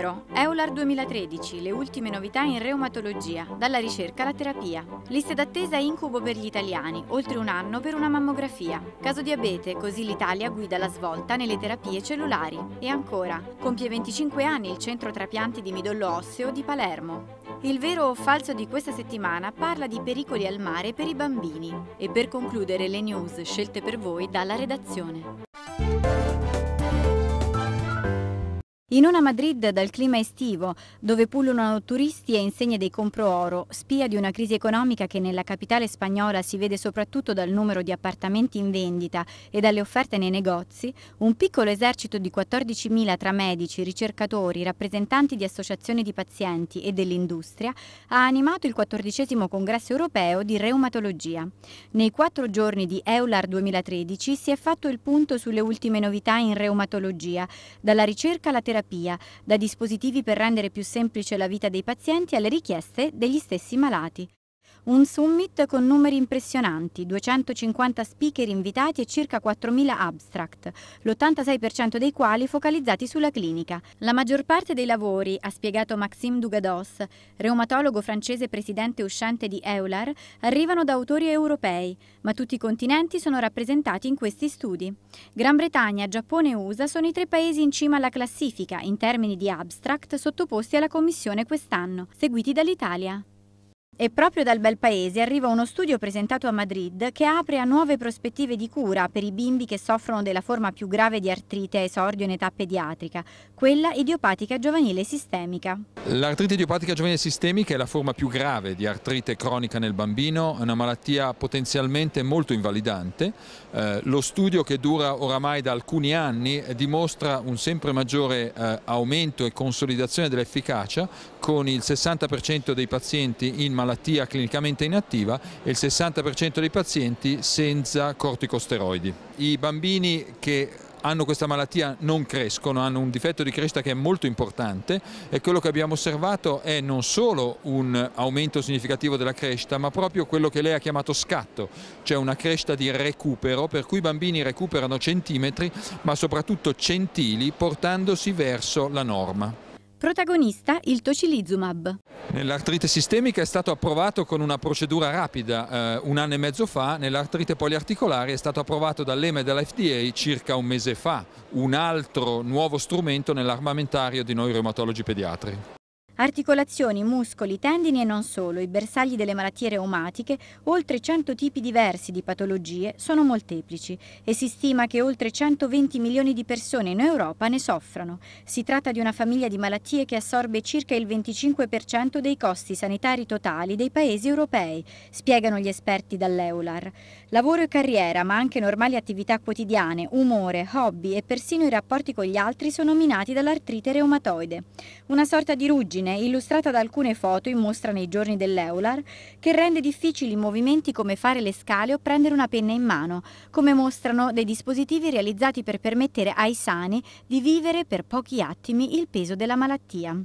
numero EULAR 2013, le ultime novità in reumatologia, dalla ricerca alla terapia. Liste d'attesa incubo per gli italiani, oltre un anno per una mammografia. Caso diabete, così l'Italia guida la svolta nelle terapie cellulari. E ancora, compie 25 anni il centro trapianti di midollo osseo di Palermo. Il vero o falso di questa settimana parla di pericoli al mare per i bambini. E per concludere le news scelte per voi dalla redazione. In una Madrid dal clima estivo, dove pullulano turisti e insegne dei comprooro, spia di una crisi economica che nella capitale spagnola si vede soprattutto dal numero di appartamenti in vendita e dalle offerte nei negozi, un piccolo esercito di 14.000 tra medici, ricercatori, rappresentanti di associazioni di pazienti e dell'industria ha animato il 14 congresso europeo di reumatologia. Nei quattro giorni di EULAR 2013 si è fatto il punto sulle ultime novità in reumatologia, dalla ricerca alla terapia terapia, da dispositivi per rendere più semplice la vita dei pazienti alle richieste degli stessi malati. Un summit con numeri impressionanti, 250 speaker invitati e circa 4.000 abstract, l'86% dei quali focalizzati sulla clinica. La maggior parte dei lavori, ha spiegato Maxime Dugados, reumatologo francese presidente uscente di Eular, arrivano da autori europei, ma tutti i continenti sono rappresentati in questi studi. Gran Bretagna, Giappone e USA sono i tre paesi in cima alla classifica in termini di abstract sottoposti alla Commissione quest'anno, seguiti dall'Italia. E proprio dal bel paese arriva uno studio presentato a Madrid che apre a nuove prospettive di cura per i bimbi che soffrono della forma più grave di artrite a esordio in età pediatrica, quella idiopatica giovanile sistemica. L'artrite idiopatica giovanile sistemica è la forma più grave di artrite cronica nel bambino, è una malattia potenzialmente molto invalidante. Eh, lo studio che dura oramai da alcuni anni dimostra un sempre maggiore eh, aumento e consolidazione dell'efficacia con il 60% dei pazienti in malattia clinicamente inattiva e il 60% dei pazienti senza corticosteroidi. I bambini che hanno questa malattia non crescono, hanno un difetto di crescita che è molto importante e quello che abbiamo osservato è non solo un aumento significativo della crescita ma proprio quello che lei ha chiamato scatto, cioè una crescita di recupero per cui i bambini recuperano centimetri ma soprattutto centili portandosi verso la norma. Protagonista il tocilizumab. Nell'artrite sistemica è stato approvato con una procedura rapida eh, un anno e mezzo fa, nell'artrite poliarticolare è stato approvato dall'EMA e dall'FDA circa un mese fa, un altro nuovo strumento nell'armamentario di noi reumatologi pediatri. Articolazioni, muscoli, tendini e non solo, i bersagli delle malattie reumatiche, oltre 100 tipi diversi di patologie, sono molteplici e si stima che oltre 120 milioni di persone in Europa ne soffrano. Si tratta di una famiglia di malattie che assorbe circa il 25% dei costi sanitari totali dei paesi europei, spiegano gli esperti dall'Eular. Lavoro e carriera, ma anche normali attività quotidiane, umore, hobby e persino i rapporti con gli altri sono minati dall'artrite reumatoide. Una sorta di ruggine origine, illustrata da alcune foto in mostra nei giorni dell'Eular, che rende difficili movimenti come fare le scale o prendere una penna in mano, come mostrano dei dispositivi realizzati per permettere ai sani di vivere per pochi attimi il peso della malattia.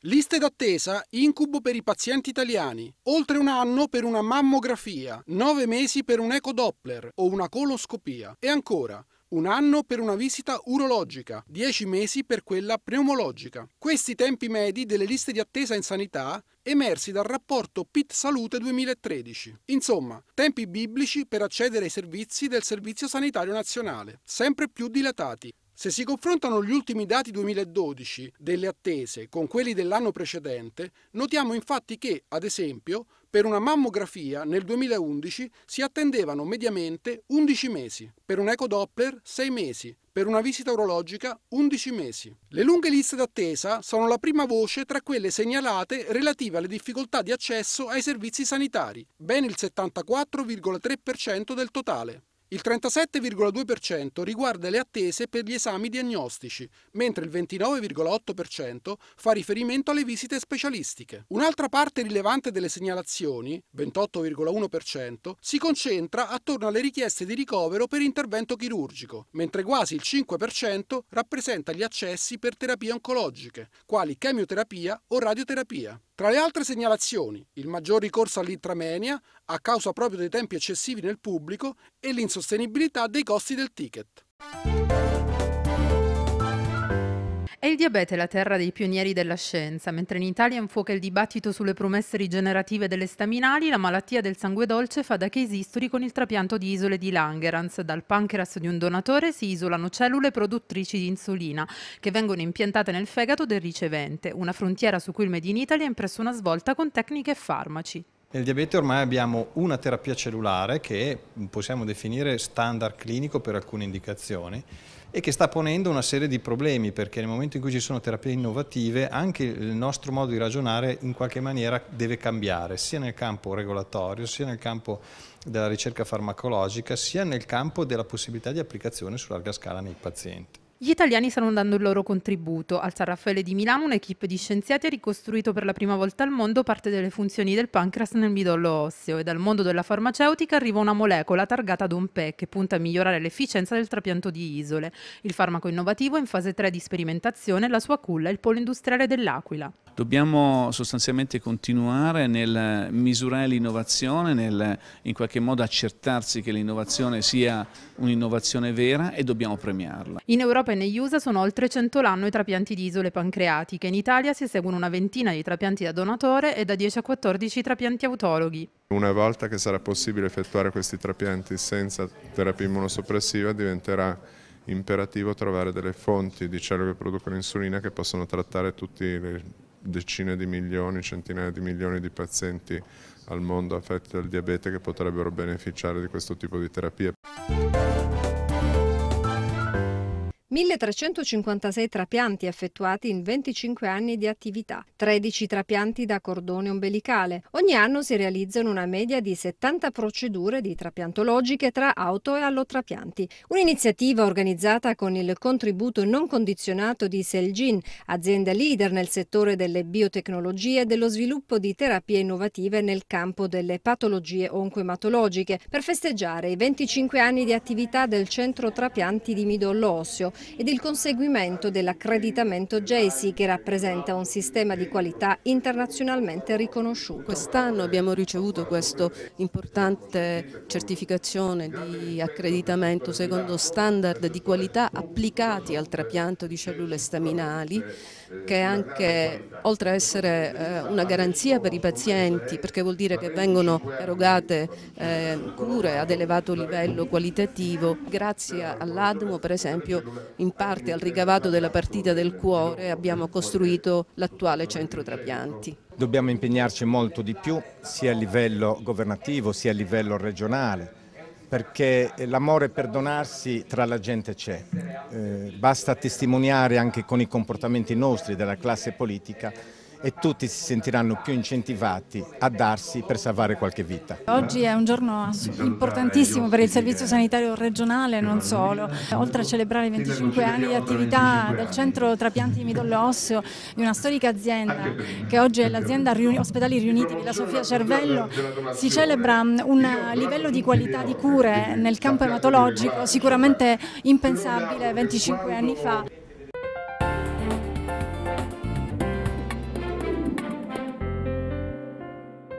Liste d'attesa, incubo per i pazienti italiani. Oltre un anno per una mammografia, nove mesi per un ecodoppler o una coloscopia. E ancora, un anno per una visita urologica, 10 mesi per quella pneumologica. Questi tempi medi delle liste di attesa in sanità emersi dal rapporto PIT Salute 2013. Insomma, tempi biblici per accedere ai servizi del Servizio Sanitario Nazionale, sempre più dilatati, se si confrontano gli ultimi dati 2012 delle attese con quelli dell'anno precedente, notiamo infatti che, ad esempio, per una mammografia nel 2011 si attendevano mediamente 11 mesi, per un Doppler 6 mesi, per una visita urologica 11 mesi. Le lunghe liste d'attesa sono la prima voce tra quelle segnalate relative alle difficoltà di accesso ai servizi sanitari, ben il 74,3% del totale. Il 37,2% riguarda le attese per gli esami diagnostici, mentre il 29,8% fa riferimento alle visite specialistiche. Un'altra parte rilevante delle segnalazioni, 28,1%, si concentra attorno alle richieste di ricovero per intervento chirurgico, mentre quasi il 5% rappresenta gli accessi per terapie oncologiche, quali chemioterapia o radioterapia. Tra le altre segnalazioni, il maggior ricorso all'intramenia a causa proprio dei tempi eccessivi nel pubblico e l'insostenibilità dei costi del ticket. È il diabete la terra dei pionieri della scienza. Mentre in Italia infuoca il dibattito sulle promesse rigenerative delle staminali, la malattia del sangue dolce fa da case history con il trapianto di isole di Langerhans. Dal pancreas di un donatore si isolano cellule produttrici di insulina che vengono impiantate nel fegato del ricevente, una frontiera su cui il Made in Italy ha impresso una svolta con tecniche e farmaci. Nel diabete ormai abbiamo una terapia cellulare che possiamo definire standard clinico per alcune indicazioni e che sta ponendo una serie di problemi perché nel momento in cui ci sono terapie innovative anche il nostro modo di ragionare in qualche maniera deve cambiare sia nel campo regolatorio sia nel campo della ricerca farmacologica sia nel campo della possibilità di applicazione su larga scala nei pazienti. Gli italiani stanno dando il loro contributo. Al San Raffaele di Milano un'equipe di scienziati ha ricostruito per la prima volta al mondo parte delle funzioni del pancreas nel midollo osseo e dal mondo della farmaceutica arriva una molecola targata DOMPE che punta a migliorare l'efficienza del trapianto di isole. Il farmaco innovativo è in fase 3 di sperimentazione e la sua culla è il polo industriale dell'Aquila. Dobbiamo sostanzialmente continuare nel misurare l'innovazione, nel in qualche modo accertarsi che l'innovazione sia un'innovazione vera e dobbiamo premiarla. In Europa e negli USA sono oltre 100 l'anno i trapianti di isole pancreatiche. In Italia si eseguono una ventina di trapianti da donatore e da 10 a 14 trapianti autologhi. Una volta che sarà possibile effettuare questi trapianti senza terapia immunosoppressiva diventerà imperativo trovare delle fonti di cellule che producono insulina che possono trattare tutti le decine di milioni, centinaia di milioni di pazienti al mondo affetti dal diabete che potrebbero beneficiare di questo tipo di terapie. 1356 trapianti effettuati in 25 anni di attività, 13 trapianti da cordone ombelicale. Ogni anno si realizzano una media di 70 procedure di trapiantologiche tra auto e allotrapianti. Un'iniziativa organizzata con il contributo non condizionato di Selgin, azienda leader nel settore delle biotecnologie e dello sviluppo di terapie innovative nel campo delle patologie oncoematologiche, per festeggiare i 25 anni di attività del centro trapianti di midollo osseo ed il conseguimento dell'accreditamento JESI che rappresenta un sistema di qualità internazionalmente riconosciuto. Quest'anno abbiamo ricevuto questa importante certificazione di accreditamento secondo standard di qualità applicati al trapianto di cellule staminali che anche oltre a essere eh, una garanzia per i pazienti, perché vuol dire che vengono erogate eh, cure ad elevato livello qualitativo, grazie all'ADMO per esempio in parte al ricavato della partita del cuore abbiamo costruito l'attuale centro trapianti. Dobbiamo impegnarci molto di più sia a livello governativo sia a livello regionale perché l'amore per donarsi tra la gente c'è. Eh, basta testimoniare anche con i comportamenti nostri della classe politica e tutti si sentiranno più incentivati a darsi per salvare qualche vita. Oggi è un giorno importantissimo per il servizio sanitario regionale e non solo, oltre a celebrare i 25 anni di attività del centro trapianti di midollo osseo di una storica azienda che oggi è l'azienda Ospedali Riuniti della Sofia Cervello, si celebra un livello di qualità di cure nel campo ematologico sicuramente impensabile 25 anni fa.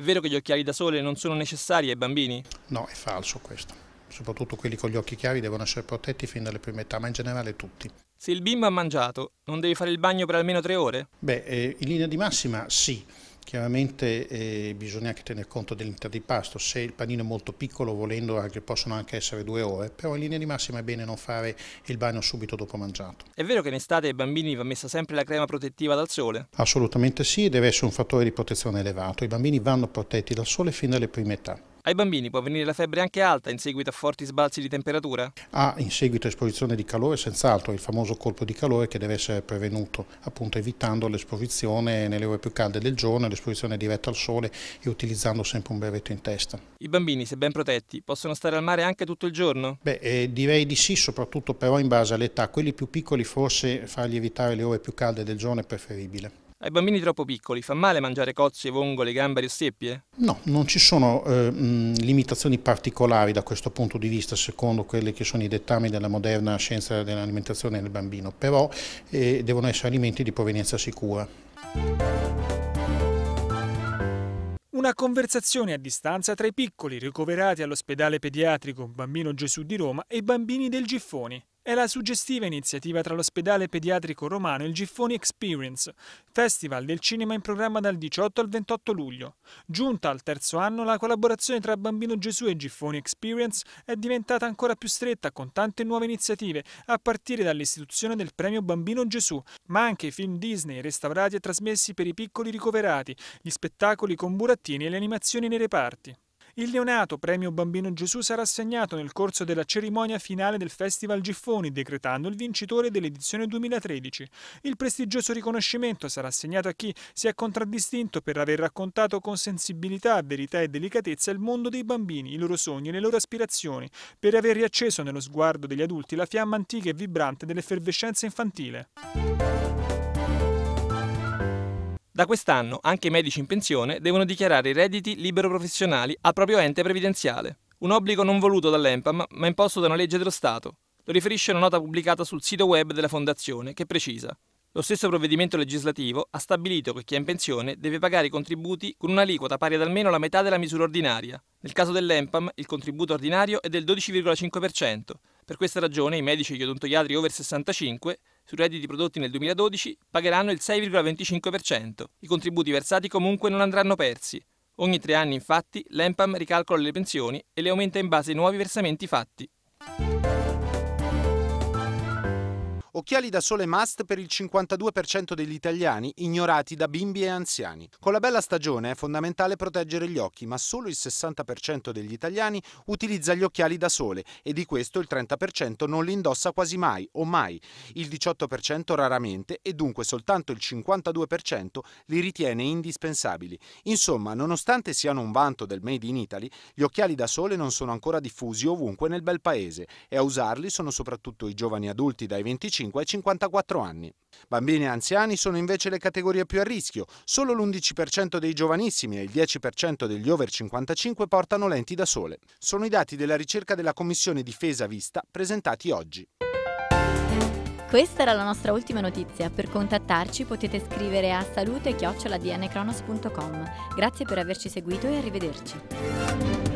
È vero che gli occhiali da sole non sono necessari ai bambini? No, è falso questo. Soprattutto quelli con gli occhi chiari devono essere protetti fin dalle prime età, ma in generale tutti. Se il bimbo ha mangiato, non devi fare il bagno per almeno tre ore? Beh, eh, in linea di massima sì Chiaramente eh, bisogna anche tener conto dell'interdipasto, se il panino è molto piccolo volendo anche, possono anche essere due ore, però in linea di massima è bene non fare il bagno subito dopo mangiato. È vero che in estate ai bambini va messa sempre la crema protettiva dal sole? Assolutamente sì, deve essere un fattore di protezione elevato, i bambini vanno protetti dal sole fin dalle prime età. Ai bambini può venire la febbre anche alta in seguito a forti sbalzi di temperatura? Ah, in seguito a esposizione di calore, senz'altro, il famoso colpo di calore che deve essere prevenuto, appunto evitando l'esposizione nelle ore più calde del giorno, l'esposizione diretta al sole e utilizzando sempre un brevetto in testa. I bambini, se ben protetti, possono stare al mare anche tutto il giorno? Beh, eh, direi di sì, soprattutto però in base all'età. Quelli più piccoli forse fargli evitare le ore più calde del giorno è preferibile. Ai bambini troppo piccoli fa male mangiare cozze, vongole, gamberi o seppie? No, non ci sono eh, limitazioni particolari da questo punto di vista secondo quelli che sono i dettami della moderna scienza dell'alimentazione del bambino, però eh, devono essere alimenti di provenienza sicura. Una conversazione a distanza tra i piccoli ricoverati all'ospedale pediatrico Bambino Gesù di Roma e i bambini del Giffoni. È la suggestiva iniziativa tra l'ospedale pediatrico romano e il Giffoni Experience, festival del cinema in programma dal 18 al 28 luglio. Giunta al terzo anno, la collaborazione tra Bambino Gesù e Giffoni Experience è diventata ancora più stretta con tante nuove iniziative, a partire dall'istituzione del premio Bambino Gesù, ma anche i film Disney restaurati e trasmessi per i piccoli ricoverati, gli spettacoli con burattini e le animazioni nei reparti. Il neonato premio Bambino Gesù sarà assegnato nel corso della cerimonia finale del Festival Giffoni, decretando il vincitore dell'edizione 2013. Il prestigioso riconoscimento sarà assegnato a chi si è contraddistinto per aver raccontato con sensibilità, verità e delicatezza il mondo dei bambini, i loro sogni e le loro aspirazioni, per aver riacceso nello sguardo degli adulti la fiamma antica e vibrante dell'effervescenza infantile. Da quest'anno anche i medici in pensione devono dichiarare i redditi libero-professionali al proprio ente previdenziale. Un obbligo non voluto dall'EMPAM ma imposto da una legge dello Stato. Lo riferisce una nota pubblicata sul sito web della Fondazione che precisa. Lo stesso provvedimento legislativo ha stabilito che chi è in pensione deve pagare i contributi con un'aliquota pari ad almeno la metà della misura ordinaria. Nel caso dell'EMPAM il contributo ordinario è del 12,5%. Per questa ragione i medici e gli odontoiatri over 65 sui redditi prodotti nel 2012 pagheranno il 6,25%. I contributi versati comunque non andranno persi. Ogni tre anni infatti l'EMPAM ricalcola le pensioni e le aumenta in base ai nuovi versamenti fatti. Occhiali da sole must per il 52% degli italiani, ignorati da bimbi e anziani. Con la bella stagione è fondamentale proteggere gli occhi, ma solo il 60% degli italiani utilizza gli occhiali da sole e di questo il 30% non li indossa quasi mai o mai, il 18% raramente e dunque soltanto il 52% li ritiene indispensabili. Insomma, nonostante siano un vanto del Made in Italy, gli occhiali da sole non sono ancora diffusi ovunque nel bel paese e a usarli sono soprattutto i giovani adulti dai 25 45 ai 54 anni. Bambini e anziani sono invece le categorie più a rischio, solo l'11% dei giovanissimi e il 10% degli over 55 portano lenti da sole. Sono i dati della ricerca della Commissione Difesa Vista presentati oggi. Questa era la nostra ultima notizia. Per contattarci potete scrivere a salute Grazie per averci seguito e arrivederci.